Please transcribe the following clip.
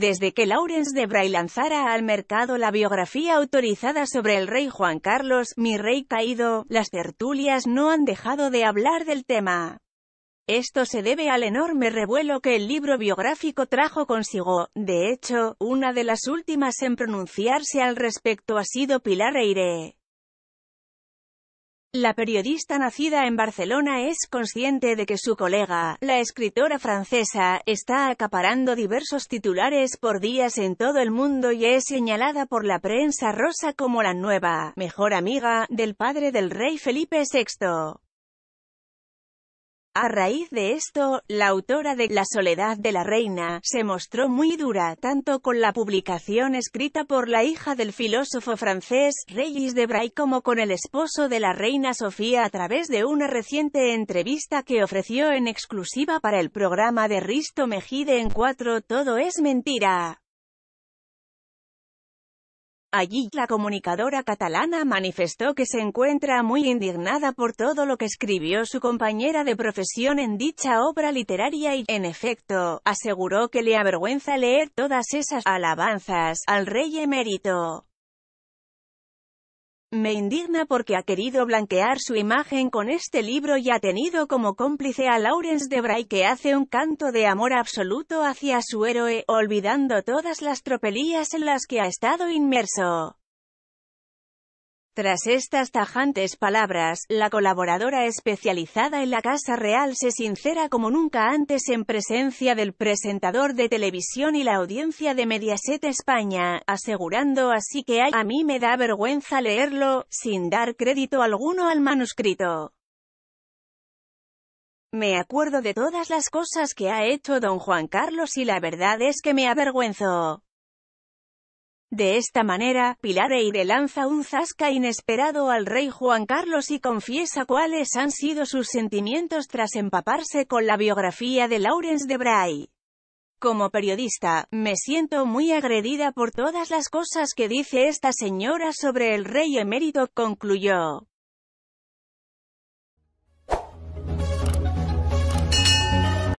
Desde que Lawrence de Bray lanzara al mercado la biografía autorizada sobre el rey Juan Carlos, mi rey caído, las tertulias no han dejado de hablar del tema. Esto se debe al enorme revuelo que el libro biográfico trajo consigo. De hecho, una de las últimas en pronunciarse al respecto ha sido Pilar Eire. La periodista nacida en Barcelona es consciente de que su colega, la escritora francesa, está acaparando diversos titulares por días en todo el mundo y es señalada por la prensa rosa como la nueva, mejor amiga, del padre del rey Felipe VI. A raíz de esto, la autora de La soledad de la reina se mostró muy dura, tanto con la publicación escrita por la hija del filósofo francés, Regis Bray, como con el esposo de la reina Sofía a través de una reciente entrevista que ofreció en exclusiva para el programa de Risto Mejide en 4 Todo es mentira. Allí, la comunicadora catalana manifestó que se encuentra muy indignada por todo lo que escribió su compañera de profesión en dicha obra literaria y, en efecto, aseguró que le avergüenza leer todas esas alabanzas al rey emérito. Me indigna porque ha querido blanquear su imagen con este libro y ha tenido como cómplice a Lawrence de Bray que hace un canto de amor absoluto hacia su héroe, olvidando todas las tropelías en las que ha estado inmerso. Tras estas tajantes palabras, la colaboradora especializada en la Casa Real se sincera como nunca antes en presencia del presentador de televisión y la audiencia de Mediaset España, asegurando así que hay, a mí me da vergüenza leerlo, sin dar crédito alguno al manuscrito. Me acuerdo de todas las cosas que ha hecho don Juan Carlos y la verdad es que me avergüenzo. De esta manera, Pilar lanza un zasca inesperado al rey Juan Carlos y confiesa cuáles han sido sus sentimientos tras empaparse con la biografía de Lawrence de Bray. Como periodista, me siento muy agredida por todas las cosas que dice esta señora sobre el rey emérito, concluyó.